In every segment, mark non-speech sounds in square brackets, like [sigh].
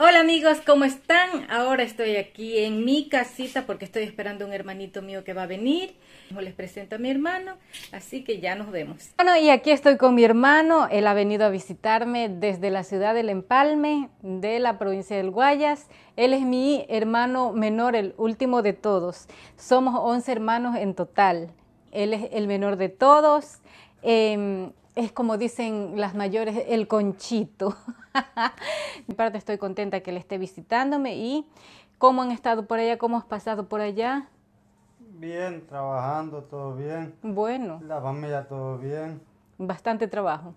Hola amigos, ¿cómo están? Ahora estoy aquí en mi casita porque estoy esperando a un hermanito mío que va a venir. Les presento a mi hermano, así que ya nos vemos. Bueno, y aquí estoy con mi hermano. Él ha venido a visitarme desde la ciudad del Empalme, de la provincia del Guayas. Él es mi hermano menor, el último de todos. Somos 11 hermanos en total. Él es el menor de todos. Em, es como dicen las mayores, el conchito. [laughs] De parte estoy contenta que le esté visitándome y ¿cómo han estado por allá? ¿Cómo has pasado por allá? Bien, trabajando, todo bien. Bueno. La familia, todo bien. Bastante trabajo.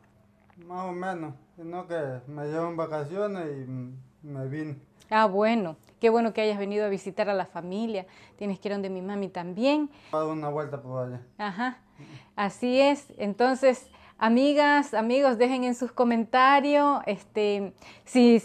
Más o menos, sino que me en vacaciones y me vine. Ah, bueno, qué bueno que hayas venido a visitar a la familia. Tienes que ir donde mi mami también. Dar una vuelta por allá. Ajá, así es. Entonces, Amigas, amigos, dejen en sus comentarios este, si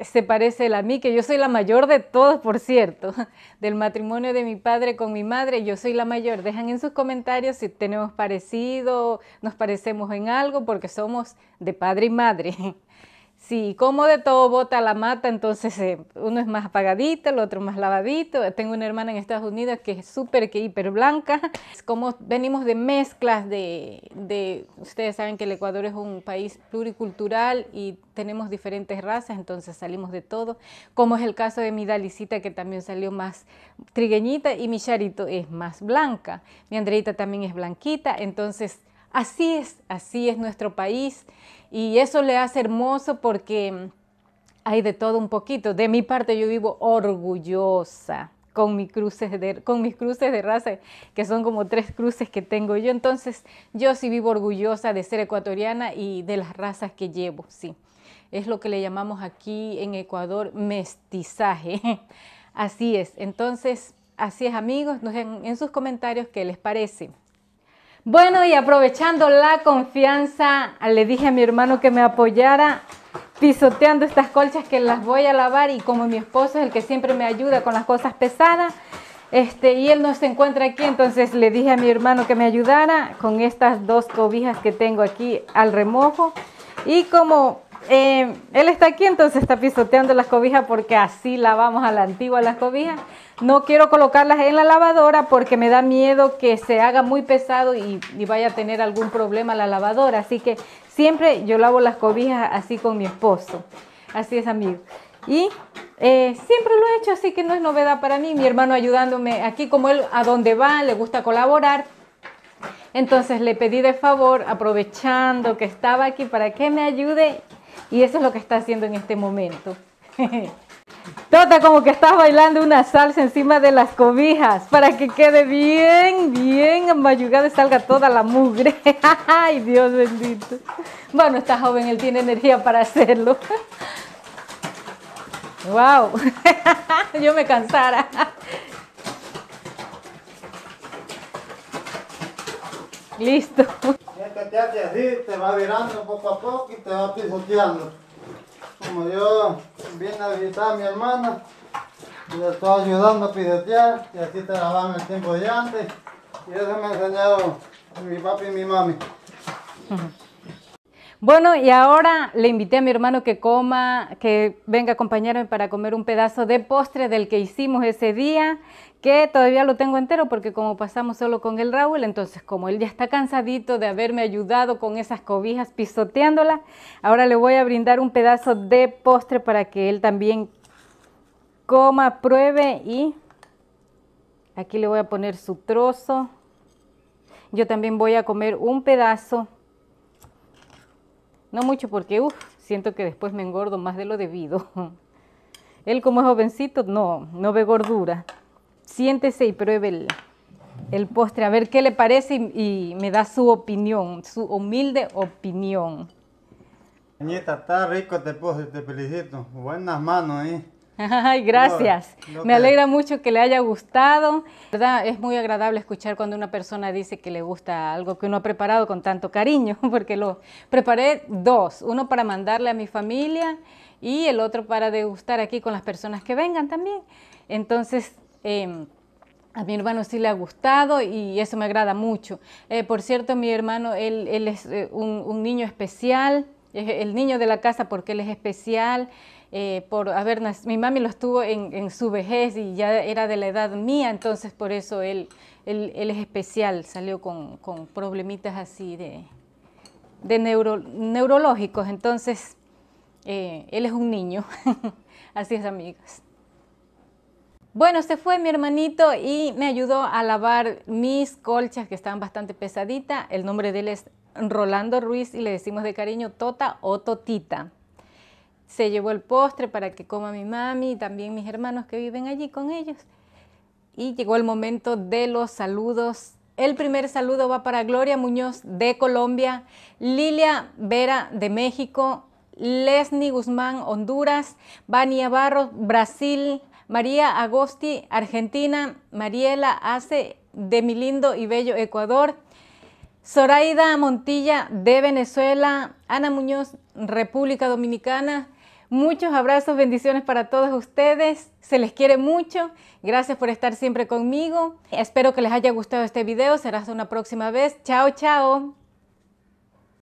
se parece a mí, que yo soy la mayor de todos, por cierto, [laughs] del matrimonio de mi padre con mi madre, yo soy la mayor. dejen en sus comentarios si tenemos parecido, nos parecemos en algo, porque somos de padre y madre. [laughs] Sí, como de todo bota la mata, entonces eh, uno es más apagadito, el otro más lavadito. Tengo una hermana en Estados Unidos que es súper, que hiper blanca. Como venimos de mezclas de, de, ustedes saben que el Ecuador es un país pluricultural y tenemos diferentes razas, entonces salimos de todo. Como es el caso de mi Dalicita, que también salió más trigueñita, y mi Charito es más blanca. Mi Andreita también es blanquita, entonces Así es, así es nuestro país y eso le hace hermoso porque hay de todo un poquito. De mi parte yo vivo orgullosa con, mis cruces de, con mis cruces de raza, que son como tres cruces que tengo yo. Entonces yo sí vivo orgullosa de ser ecuatoriana y de las razas que llevo, sí. Es lo que le llamamos aquí en Ecuador mestizaje. [laughs] Así es. Entonces, así es amigos, en, en sus comentarios qué les parece. Bueno, y aprovechando la confianza, le dije a mi hermano que me apoyara pisoteando estas colchas que las voy a lavar y como mi esposo es el que siempre me ayuda con las cosas pesadas, este, y él no se encuentra aquí, entonces le dije a mi hermano que me ayudara con estas dos cobijas que tengo aquí al remojo. Y como eh, él está aquí, entonces está pisoteando las cobijas porque así lavamos a la antigua las cobijas. No quiero colocarlas en la lavadora porque me da miedo que se haga muy pesado y, vaya a tener algún problema la lavadora. Así que siempre yo lavo las cobijas así con mi esposo. Así es, amigo. Y eh, siempre lo he hecho, así que no es novedad para mí. Mi hermano ayudándome aquí, como él a donde va, le gusta colaborar. Entonces le pedí de favor, aprovechando que estaba aquí, para que me ayude y eso es lo que está haciendo en este momento. [laughs] Tota, como que estás bailando una salsa encima de las cobijas para que quede bien, bien amayugada y salga toda la mugre. [laughs] Ay, Dios bendito. Bueno, está joven, él tiene energía para hacerlo. Wow, [laughs] yo me cansara. Listo te hace así, te va virando poco a poco y te va pisoteando. Como yo vine a visitar a mi hermana, le estoy ayudando a pisotear y así te van el tiempo de antes. Y eso me ha enseñado mi papi y mi mami. Bueno, y ahora le invité a mi hermano que coma, que venga a acompañarme para comer un pedazo de postre del que hicimos ese día, que todavía lo tengo entero porque como pasamos solo con el Raúl, entonces como él ya está cansadito de haberme ayudado con esas cobijas pisoteándolas, ahora le voy a brindar un pedazo de postre para que él también coma, pruebe y aquí le voy a poner su trozo. Yo también voy a comer un pedazo no mucho porque, uff, siento que después me engordo más de lo debido. [laughs] Él como es jovencito, no, no ve gordura. Siéntese y pruebe el, postre, a ver qué le parece y, me da su opinión, su humilde opinión. está rico este postre, te felicito. Buenas manos, ¿eh? [laughs] Ay, gracias. Me alegra mucho que le haya gustado. ¿Verdad? Es muy agradable escuchar cuando una persona dice que le gusta algo que uno ha preparado con tanto cariño, [laughs] porque lo preparé dos, uno para mandarle a mi familia y el otro para degustar aquí con las personas que vengan también. Entonces, em, a mi hermano sí le ha gustado y eso me agrada mucho. Eh, por cierto, mi hermano, él, es eh, un, niño especial, es el niño de la casa porque él es especial. Eh, por haber mi mami lo estuvo en, su vejez y ya era de la edad mía, entonces por eso él, es especial, salió con, problemitas así de, neurológicos, entonces eh, él es un niño, [laughs] así es amigas. Bueno, se fue mi hermanito y me ayudó a lavar mis colchas que estaban bastante pesaditas. El nombre de él es Rolando Ruiz y le decimos de cariño Tota o Totita se llevó el postre para que coma mi mami y también mis hermanos que viven allí con ellos. Y llegó el momento de los saludos. El primer saludo va para Gloria Muñoz de Colombia, Lilia Vera de México, Lesni Guzmán, Honduras, Vania Barros, Brasil, María Agosti, Argentina, Mariela Ace de mi lindo y bello Ecuador, Zoraida Montilla de Venezuela, Ana Muñoz, República Dominicana, Muchos abrazos, bendiciones para todos ustedes. Se les quiere mucho. Gracias por estar siempre conmigo. Espero que les haya gustado este video. Será una próxima vez. Chao, chao.